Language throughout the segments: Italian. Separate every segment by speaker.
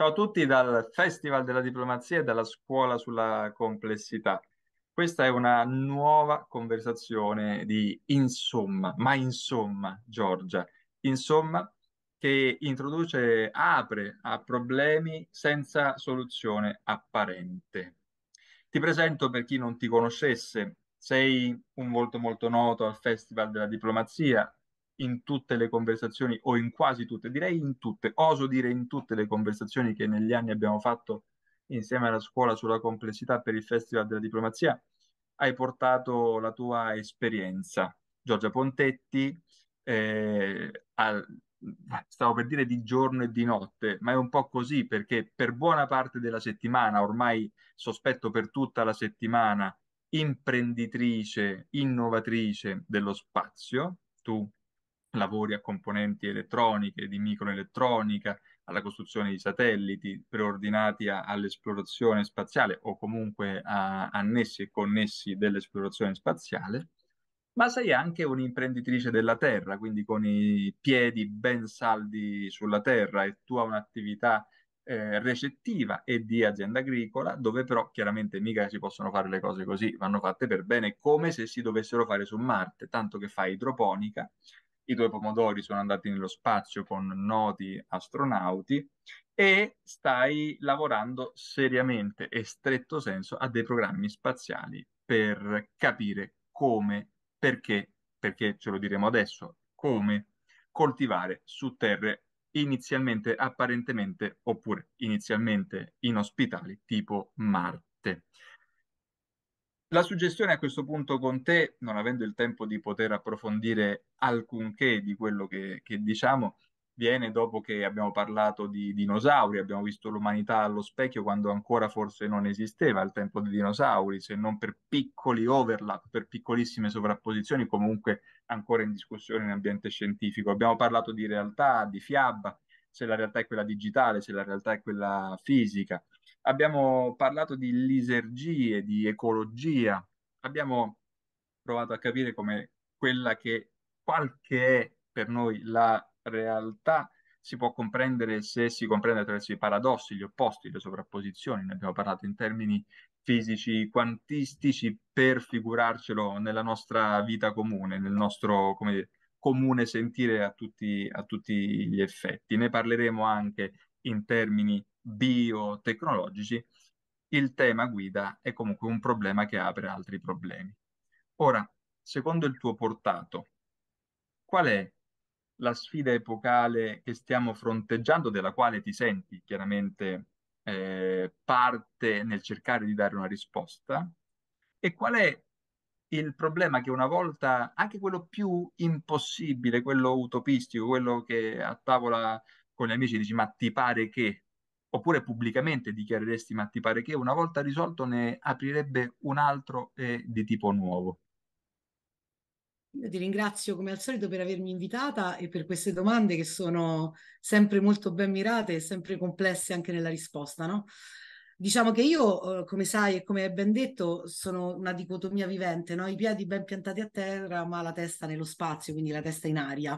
Speaker 1: Ciao a tutti dal Festival della Diplomazia e dalla Scuola sulla Complessità. Questa è una nuova conversazione di Insomma, ma insomma, Giorgia, insomma, che introduce, apre a problemi senza soluzione apparente. Ti presento per chi non ti conoscesse, sei un volto molto noto al Festival della Diplomazia, in tutte le conversazioni o in quasi tutte, direi in tutte, oso dire in tutte le conversazioni che negli anni abbiamo fatto insieme alla scuola sulla complessità per il Festival della Diplomazia, hai portato la tua esperienza. Giorgia Pontetti, eh, al, stavo per dire di giorno e di notte, ma è un po' così perché per buona parte della settimana, ormai sospetto per tutta la settimana, imprenditrice, innovatrice dello spazio, tu lavori a componenti elettroniche, di microelettronica, alla costruzione di satelliti preordinati a, all'esplorazione spaziale o comunque a, annessi e connessi dell'esplorazione spaziale, ma sei anche un'imprenditrice della terra, quindi con i piedi ben saldi sulla terra e tu hai un'attività eh, recettiva e di azienda agricola, dove però chiaramente mica si possono fare le cose così, vanno fatte per bene come se si dovessero fare su Marte, tanto che fai idroponica, i due pomodori sono andati nello spazio con noti astronauti e stai lavorando seriamente e stretto senso a dei programmi spaziali per capire come, perché, perché ce lo diremo adesso, come coltivare su terre inizialmente apparentemente oppure inizialmente inospitali tipo Marte. La suggestione a questo punto con te, non avendo il tempo di poter approfondire alcunché di quello che, che diciamo, viene dopo che abbiamo parlato di dinosauri, abbiamo visto l'umanità allo specchio quando ancora forse non esisteva il tempo dei dinosauri, se non per piccoli overlap, per piccolissime sovrapposizioni, comunque ancora in discussione in ambiente scientifico. Abbiamo parlato di realtà, di fiaba, se la realtà è quella digitale, se la realtà è quella fisica. Abbiamo parlato di lisergie, di ecologia, abbiamo provato a capire come quella che qualche è per noi la realtà si può comprendere se si comprende attraverso i paradossi, gli opposti, le sovrapposizioni, ne abbiamo parlato in termini fisici, quantistici, per figurarcelo nella nostra vita comune, nel nostro dire, comune sentire a tutti, a tutti gli effetti. Ne parleremo anche in termini biotecnologici, il tema guida è comunque un problema che apre altri problemi. Ora, secondo il tuo portato, qual è la sfida epocale che stiamo fronteggiando, della quale ti senti chiaramente eh, parte nel cercare di dare una risposta? E qual è il problema che una volta, anche quello più impossibile, quello utopistico, quello che a tavola con gli amici dici ma ti pare che oppure pubblicamente dichiareresti ma ti pare che una volta risolto ne aprirebbe un altro eh, di tipo nuovo?
Speaker 2: Io ti ringrazio come al solito per avermi invitata e per queste domande che sono sempre molto ben mirate e sempre complesse anche nella risposta, no? Diciamo che io, eh, come sai e come hai ben detto, sono una dicotomia vivente, no? i piedi ben piantati a terra ma la testa nello spazio, quindi la testa in aria.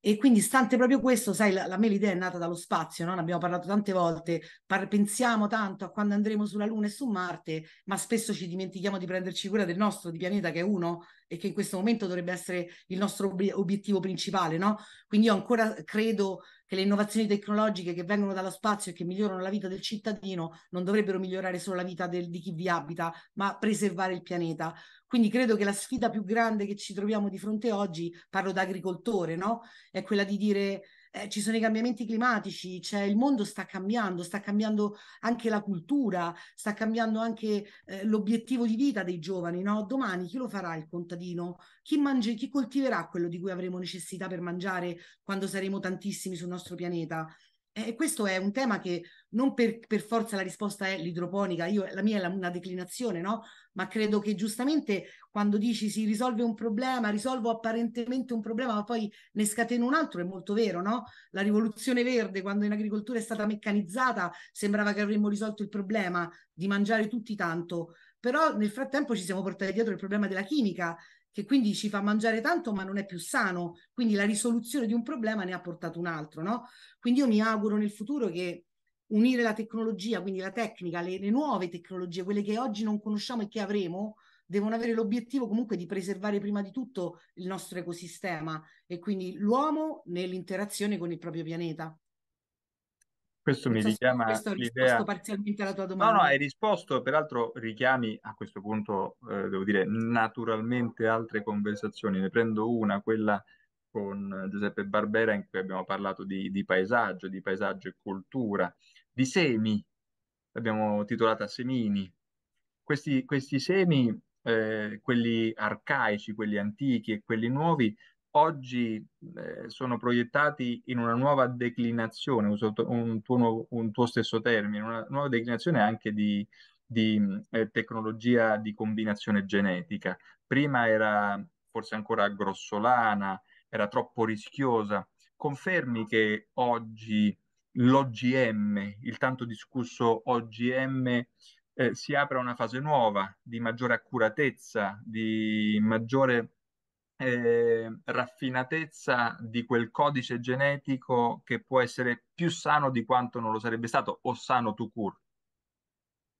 Speaker 2: E quindi, stante proprio questo, sai, la, la me l'idea è nata dallo spazio, no? ne abbiamo parlato tante volte, par- pensiamo tanto a quando andremo sulla Luna e su Marte, ma spesso ci dimentichiamo di prenderci cura del nostro, di pianeta che è uno, e che in questo momento dovrebbe essere il nostro ob- obiettivo principale, no? Quindi io ancora credo che le innovazioni tecnologiche che vengono dallo spazio e che migliorano la vita del cittadino non dovrebbero migliorare solo la vita del, di chi vi abita, ma preservare il pianeta. Quindi credo che la sfida più grande che ci troviamo di fronte oggi, parlo da agricoltore, no? È quella di dire eh, ci sono i cambiamenti climatici, cioè il mondo sta cambiando, sta cambiando anche la cultura, sta cambiando anche eh, l'obiettivo di vita dei giovani. No? Domani chi lo farà il contadino? Chi, mangi- chi coltiverà quello di cui avremo necessità per mangiare quando saremo tantissimi sul nostro pianeta? Eh, e questo è un tema che non per, per forza la risposta è l'idroponica, Io, la mia è la, una declinazione, no? Ma credo che giustamente quando dici si risolve un problema, risolvo apparentemente un problema, ma poi ne scateno un altro, è molto vero, no? La rivoluzione verde, quando in agricoltura è stata meccanizzata, sembrava che avremmo risolto il problema di mangiare tutti tanto, però nel frattempo ci siamo portati dietro il problema della chimica, che quindi ci fa mangiare tanto ma non è più sano, quindi la risoluzione di un problema ne ha portato un altro, no? Quindi io mi auguro nel futuro che unire la tecnologia, quindi la tecnica, le, le nuove tecnologie, quelle che oggi non conosciamo e che avremo, devono avere l'obiettivo comunque di preservare prima di tutto il nostro ecosistema e quindi l'uomo nell'interazione con il proprio pianeta.
Speaker 1: Questo mi richiama questo l'idea...
Speaker 2: parzialmente alla tua domanda. No, no, hai
Speaker 1: risposto, peraltro richiami a questo punto, eh, devo dire, naturalmente altre conversazioni. Ne prendo una, quella con Giuseppe Barbera, in cui abbiamo parlato di, di paesaggio, di paesaggio e cultura, di semi, l'abbiamo titolata Semini. Questi, questi semi, eh, quelli arcaici, quelli antichi e quelli nuovi, oggi eh, sono proiettati in una nuova declinazione, uso un tuo, un tuo, stesso termine, una nuova declinazione anche di, di eh, tecnologia di combinazione genetica. Prima era forse ancora grossolana, era troppo rischiosa. Confermi che oggi l'OGM, il tanto discusso OGM, eh, si apre una fase nuova di maggiore accuratezza, di maggiore eh, raffinatezza di quel codice genetico che può essere più sano di quanto non lo sarebbe stato o sano to cure.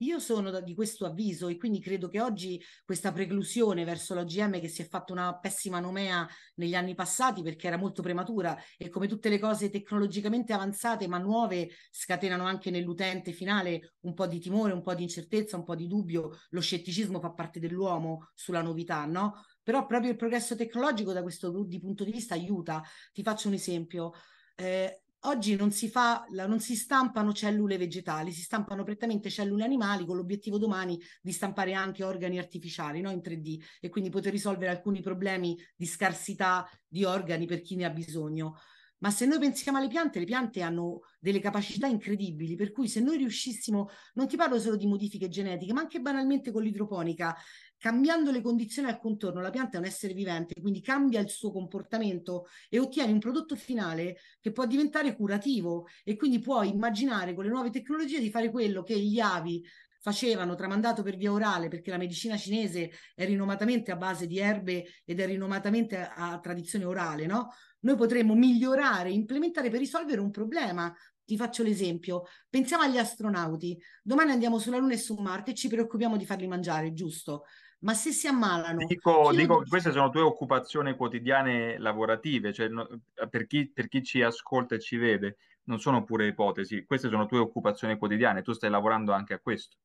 Speaker 2: Io sono di questo avviso e quindi credo che oggi questa preclusione verso l'OGM che si è fatta una pessima nomea negli anni passati perché era molto prematura e come tutte le cose tecnologicamente avanzate ma nuove scatenano anche nell'utente finale un po' di timore, un po' di incertezza, un po' di dubbio, lo scetticismo fa parte dell'uomo sulla novità, no? però proprio il progresso tecnologico da questo di punto di vista aiuta. Ti faccio un esempio. Eh, oggi non si, fa, non si stampano cellule vegetali, si stampano prettamente cellule animali con l'obiettivo domani di stampare anche organi artificiali no? in 3D e quindi poter risolvere alcuni problemi di scarsità di organi per chi ne ha bisogno. Ma se noi pensiamo alle piante, le piante hanno delle capacità incredibili, per cui se noi riuscissimo, non ti parlo solo di modifiche genetiche, ma anche banalmente con l'idroponica, cambiando le condizioni al contorno, la pianta è un essere vivente, quindi cambia il suo comportamento e ottieni un prodotto finale che può diventare curativo e quindi puoi immaginare con le nuove tecnologie di fare quello che gli avi facevano tramandato per via orale perché la medicina cinese è rinomatamente a base di erbe ed è rinomatamente a, a tradizione orale, no? Noi potremmo migliorare, implementare per risolvere un problema, ti faccio l'esempio, pensiamo agli astronauti, domani andiamo sulla Luna e su Marte e ci preoccupiamo di farli mangiare, giusto? ma se si ammalano... Dico, dico che
Speaker 1: queste sono tue occupazioni quotidiane lavorative, cioè, no, per, chi, per, chi, ci ascolta e ci vede, non sono pure ipotesi, queste sono tue occupazioni quotidiane, tu stai lavorando anche a questo.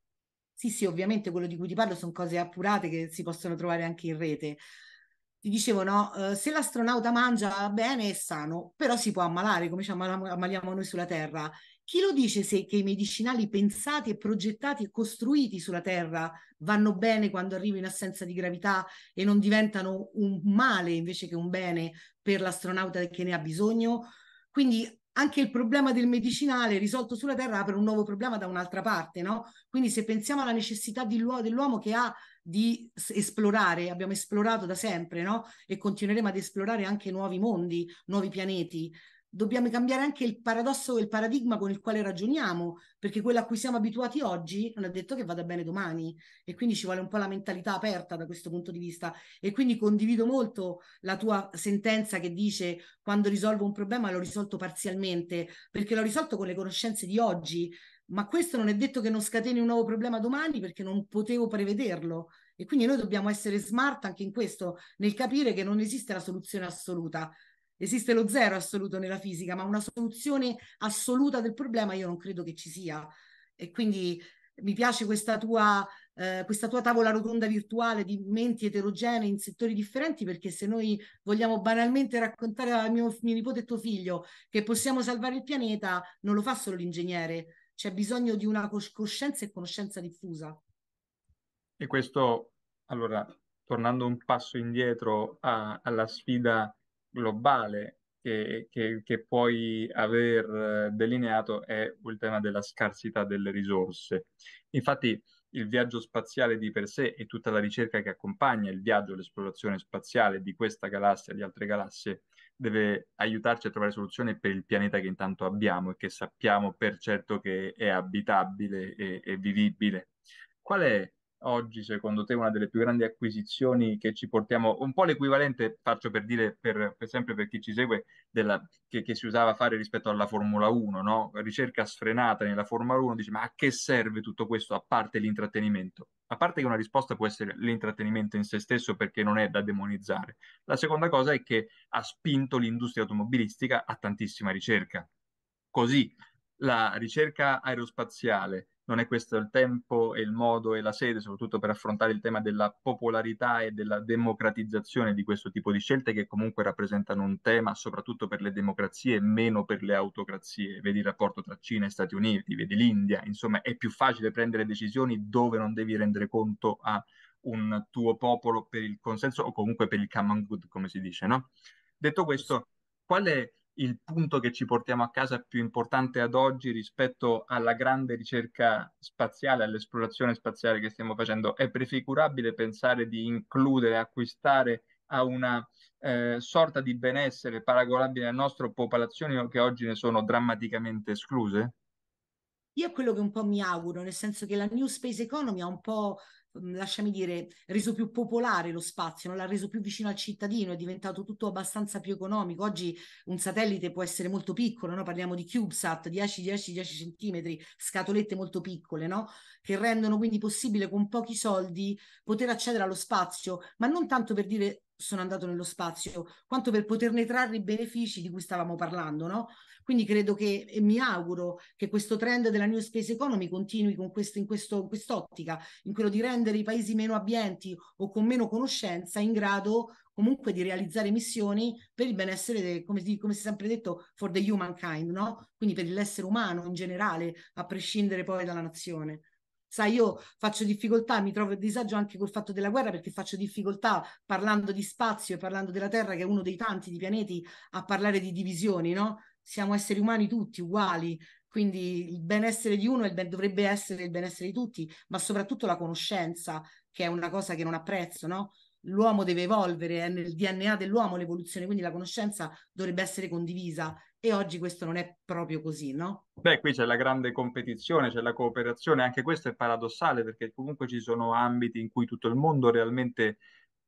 Speaker 2: Sì, sì, ovviamente quello di cui ti parlo sono cose appurate che si possono trovare anche in rete. Ti dicevo, no, eh, se l'astronauta mangia bene è sano, però si può ammalare come ci ammaliamo noi sulla Terra chi lo dice se che i medicinali pensati e progettati e costruiti sulla Terra vanno bene quando arrivano in assenza di gravità e non diventano un male invece che un bene per l'astronauta che ne ha bisogno? Quindi anche il problema del medicinale risolto sulla Terra apre un nuovo problema da un'altra parte, no? Quindi se pensiamo alla necessità dell'uomo che ha di esplorare, abbiamo esplorato da sempre, no? E continueremo ad esplorare anche nuovi mondi, nuovi pianeti dobbiamo cambiare anche il paradosso e il paradigma con il quale ragioniamo, perché quello a cui siamo abituati oggi non è detto che vada bene domani e quindi ci vuole un po' la mentalità aperta da questo punto di vista e quindi condivido molto la tua sentenza che dice quando risolvo un problema l'ho risolto parzialmente, perché l'ho risolto con le conoscenze di oggi, ma questo non è detto che non scateni un nuovo problema domani perché non potevo prevederlo. E quindi noi dobbiamo essere smart anche in questo, nel capire che non esiste la soluzione assoluta, Esiste lo zero assoluto nella fisica, ma una soluzione assoluta del problema io non credo che ci sia. E quindi mi piace questa tua, eh, questa tua tavola rotonda virtuale di menti eterogenee in settori differenti, perché se noi vogliamo banalmente raccontare a mio, mio nipote e tuo figlio che possiamo salvare il pianeta, non lo fa solo l'ingegnere, c'è bisogno di una cos- coscienza e conoscenza diffusa.
Speaker 1: E questo, allora, tornando un passo indietro a, alla sfida globale che, che, che puoi aver eh, delineato è il tema della scarsità delle risorse. Infatti il viaggio spaziale di per sé e tutta la ricerca che accompagna il viaggio, l'esplorazione spaziale di questa galassia, e di altre galassie, deve aiutarci a trovare soluzioni per il pianeta che intanto abbiamo e che sappiamo per certo che è abitabile e, e vivibile. Qual è oggi, secondo te, una delle più grandi acquisizioni che ci portiamo, un po' l'equivalente, faccio per dire per, per sempre per chi ci segue, della, che, che, si usava fare rispetto alla Formula 1, no? ricerca sfrenata nella Formula 1, dice ma a che serve tutto questo a parte l'intrattenimento? A parte che una risposta può essere l'intrattenimento in se stesso perché non è da demonizzare. La seconda cosa è che ha spinto l'industria automobilistica a tantissima ricerca. Così la ricerca aerospaziale, non è questo il tempo e il modo e la sede, soprattutto per affrontare il tema della popolarità e della democratizzazione di questo tipo di scelte che comunque rappresentano un tema soprattutto per le democrazie e meno per le autocrazie. Vedi il rapporto tra Cina e Stati Uniti, vedi l'India, insomma è più facile prendere decisioni dove non devi rendere conto a un tuo popolo per il consenso o comunque per il common good, come si dice, no? Detto questo, qual è il punto che ci portiamo a casa più importante ad oggi rispetto alla grande ricerca spaziale, all'esplorazione spaziale che stiamo facendo. È prefigurabile pensare di includere, acquistare a una eh, sorta di benessere paragonabile al nostro popolazioni che oggi ne sono drammaticamente escluse?
Speaker 2: Io è quello che un po' mi auguro, nel senso che la New Space Economy ha un po' lasciami dire, reso più popolare lo spazio, no? l'ha reso più vicino al cittadino, è diventato tutto abbastanza più economico. Oggi un satellite può essere molto piccolo, no? parliamo di CubeSat, 10, 10, 10 centimetri, scatolette molto piccole, no? che rendono quindi possibile con pochi soldi poter accedere allo spazio, ma non tanto per dire sono andato nello spazio, quanto per poterne trarre i benefici di cui stavamo parlando, no? Quindi credo che, e mi auguro che questo trend della New Space Economy continui con questo, in questo, quest'ottica, in quello di rendere i paesi meno abbienti o con meno conoscenza in grado comunque di realizzare missioni per il benessere, de, come, come si è sempre detto, for the humankind, no? Quindi per l'essere umano in generale, a prescindere poi dalla nazione. Sai, io faccio difficoltà, mi trovo a disagio anche col fatto della guerra perché faccio difficoltà parlando di spazio e parlando della Terra, che è uno dei tanti di pianeti, a parlare di divisioni, no? Siamo esseri umani tutti uguali, quindi il benessere di uno ben, dovrebbe essere il benessere di tutti, ma soprattutto la conoscenza, che è una cosa che non apprezzo, no? L'uomo deve evolvere, è nel DNA dell'uomo l'evoluzione, quindi la conoscenza dovrebbe essere condivisa e oggi questo non è proprio così, no?
Speaker 1: Beh, qui c'è la grande competizione, c'è la cooperazione, anche questo è paradossale perché comunque ci sono ambiti in cui tutto il mondo realmente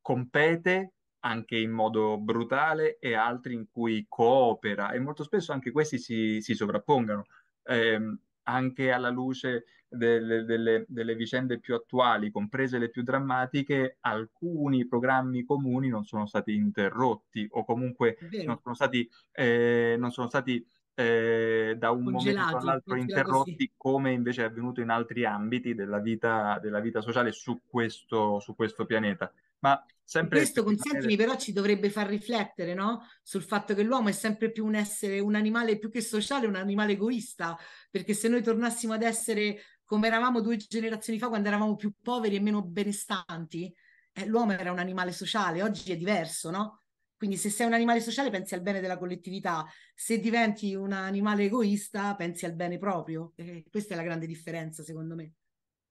Speaker 1: compete anche in modo brutale e altri in cui coopera e molto spesso anche questi si, si sovrappongano. Eh, anche alla luce delle, delle, delle, vicende più attuali, comprese le più drammatiche, alcuni programmi comuni non sono stati interrotti o comunque non sono stati, eh, non sono stati eh, da un momento all'altro interrotti così. come invece è avvenuto in altri ambiti della vita, della vita sociale su questo, su questo pianeta. Ma sempre... Questo, consentimi, però
Speaker 2: ci dovrebbe far riflettere no? sul fatto che l'uomo è sempre più un essere, un animale più che sociale, un animale egoista, perché se noi tornassimo ad essere come eravamo due generazioni fa quando eravamo più poveri e meno benestanti, eh, l'uomo era un animale sociale, oggi è diverso, no? Quindi se sei un animale sociale pensi al bene della collettività, se diventi un animale egoista pensi al bene proprio. Eh, questa è la grande differenza, secondo me.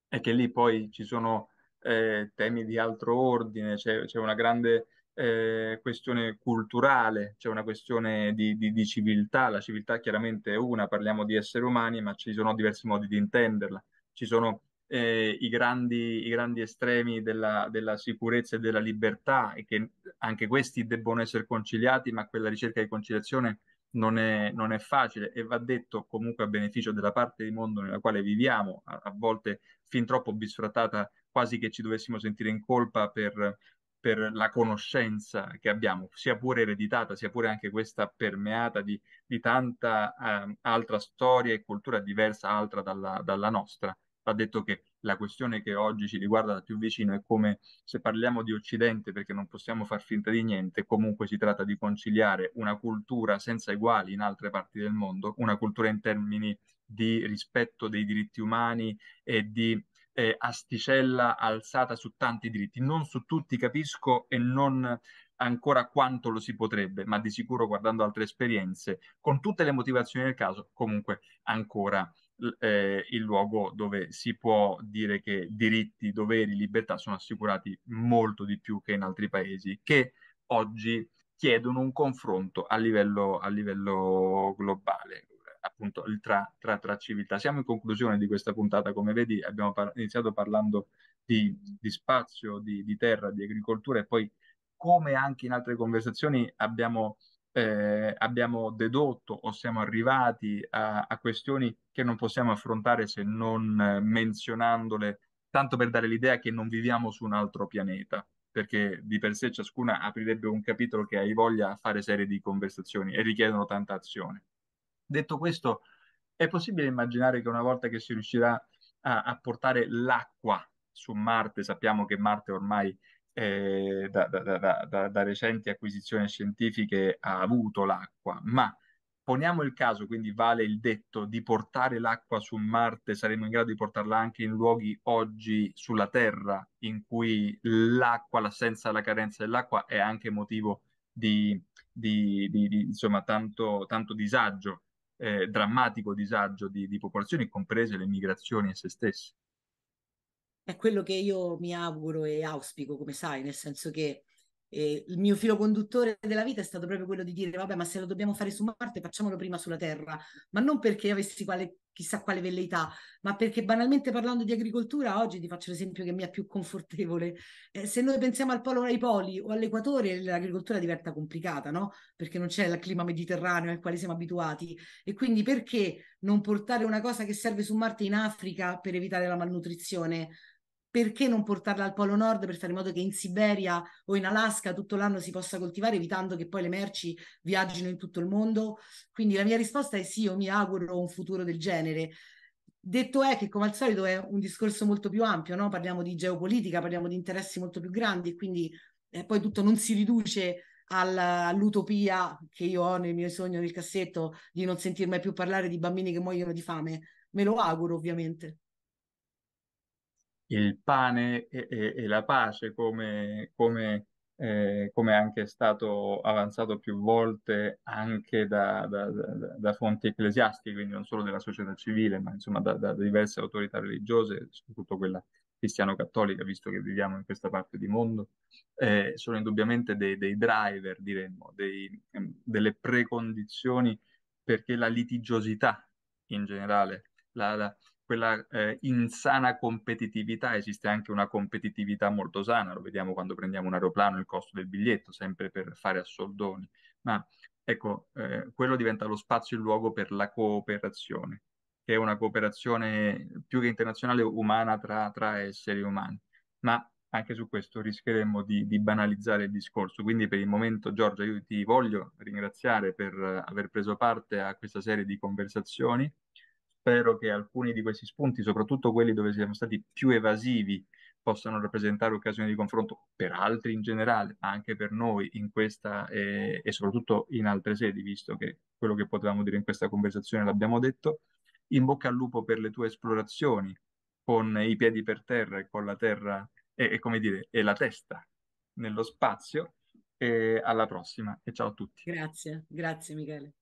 Speaker 1: È che lì poi ci sono eh, temi di altro ordine, c'è, c'è una grande eh, questione culturale, c'è una questione di, di, di, civiltà, la civiltà chiaramente è una, parliamo di esseri umani, ma ci sono diversi modi di intenderla, ci sono eh, i, grandi, i, grandi, estremi della, della, sicurezza e della libertà e che anche questi debbono essere conciliati, ma quella ricerca di conciliazione non è, non è facile e va detto comunque a beneficio della parte di mondo nella quale viviamo, a, a volte fin troppo bisfrattata quasi che ci dovessimo sentire in colpa per, per la conoscenza che abbiamo, sia pure ereditata, sia pure anche questa permeata di, di tanta eh, altra storia e cultura diversa, altra dalla, dalla nostra. Ha detto che la questione che oggi ci riguarda da più vicino è come se parliamo di Occidente, perché non possiamo far finta di niente, comunque si tratta di conciliare una cultura senza eguali in altre parti del mondo, una cultura in termini di rispetto dei diritti umani e di eh, asticella alzata su tanti diritti, non su tutti capisco e non ancora quanto lo si potrebbe, ma di sicuro guardando altre esperienze, con tutte le motivazioni del caso, comunque ancora eh, il luogo dove si può dire che diritti, doveri, libertà sono assicurati molto di più che in altri paesi, che oggi chiedono un confronto a livello, a livello globale appunto il tra, tra tracciabilità. Siamo in conclusione di questa puntata, come vedi abbiamo par- iniziato parlando di, di spazio, di, di, terra, di agricoltura e poi come anche in altre conversazioni abbiamo, eh, abbiamo dedotto o siamo arrivati a, a, questioni che non possiamo affrontare se non eh, menzionandole, tanto per dare l'idea che non viviamo su un altro pianeta perché di per sé ciascuna aprirebbe un capitolo che hai voglia a fare serie di conversazioni e richiedono tanta azione. Detto questo, è possibile immaginare che una volta che si riuscirà a, a portare l'acqua su Marte, sappiamo che Marte ormai eh, da, da, da, da, recenti acquisizioni scientifiche ha avuto l'acqua, ma poniamo il caso, quindi vale il detto di portare l'acqua su Marte, saremo in grado di portarla anche in luoghi oggi sulla Terra in cui l'acqua, l'assenza, la carenza dell'acqua è anche motivo di, di, di, di insomma, tanto, tanto disagio eh, drammatico disagio di, di popolazioni, comprese le migrazioni in se stesse.
Speaker 2: È quello che io mi auguro e auspico, come sai, nel senso che eh, il mio filo conduttore della vita è stato proprio quello di dire vabbè ma se lo dobbiamo fare su Marte facciamolo prima sulla Terra, ma non perché avessi quale, chissà quale velleità, ma perché banalmente parlando di agricoltura oggi ti faccio l'esempio che mi è più confortevole, eh, se noi pensiamo al polo ai poli o all'equatore l'agricoltura diventa complicata, no? Perché non c'è il clima mediterraneo al quale siamo abituati e quindi perché non portare una cosa che serve su Marte in Africa per evitare la malnutrizione? perché non portarla al Polo Nord per fare in modo che in Siberia o in Alaska tutto l'anno si possa coltivare evitando che poi le merci viaggino in tutto il mondo? Quindi la mia risposta è sì, io mi auguro un futuro del genere. Detto è che come al solito è un discorso molto più ampio, no? parliamo di geopolitica, parliamo di interessi molto più grandi quindi eh, poi tutto non si riduce all'utopia che io ho nel mio sogno nel cassetto di non sentir mai più parlare di bambini che muoiono di fame. Me lo auguro ovviamente
Speaker 1: il pane e, e, e la pace come, come, eh, come anche è stato avanzato più volte anche da, da, da, da, fonti ecclesiastiche, quindi non solo della società civile, ma insomma da, diverse autorità religiose, soprattutto quella cristiano-cattolica, visto che viviamo in questa parte di mondo, eh, sono indubbiamente dei, dei driver, diremmo, dei, ehm, delle precondizioni perché la litigiosità in generale, la, la, quella eh, insana competitività, esiste anche una competitività molto sana, lo vediamo quando prendiamo un aeroplano, il costo del biglietto, sempre per fare a soldoni, ma ecco, eh, quello diventa lo spazio e il luogo per la cooperazione, che è una cooperazione più che internazionale, umana tra, tra esseri umani, ma anche su questo rischieremmo di, di, banalizzare il discorso. Quindi per il momento, Giorgia, io ti voglio ringraziare per aver preso parte a questa serie di conversazioni spero che alcuni di questi spunti, soprattutto quelli dove siamo stati più evasivi, possano rappresentare occasioni di confronto per altri in generale, ma anche per noi in questa e, e soprattutto in altre sedi, visto che quello che potevamo dire in questa conversazione l'abbiamo detto. In bocca al lupo per le tue esplorazioni, con i piedi per terra e con la terra e, e come dire, e la testa nello spazio. E alla prossima e ciao a tutti. Grazie,
Speaker 2: grazie Michele.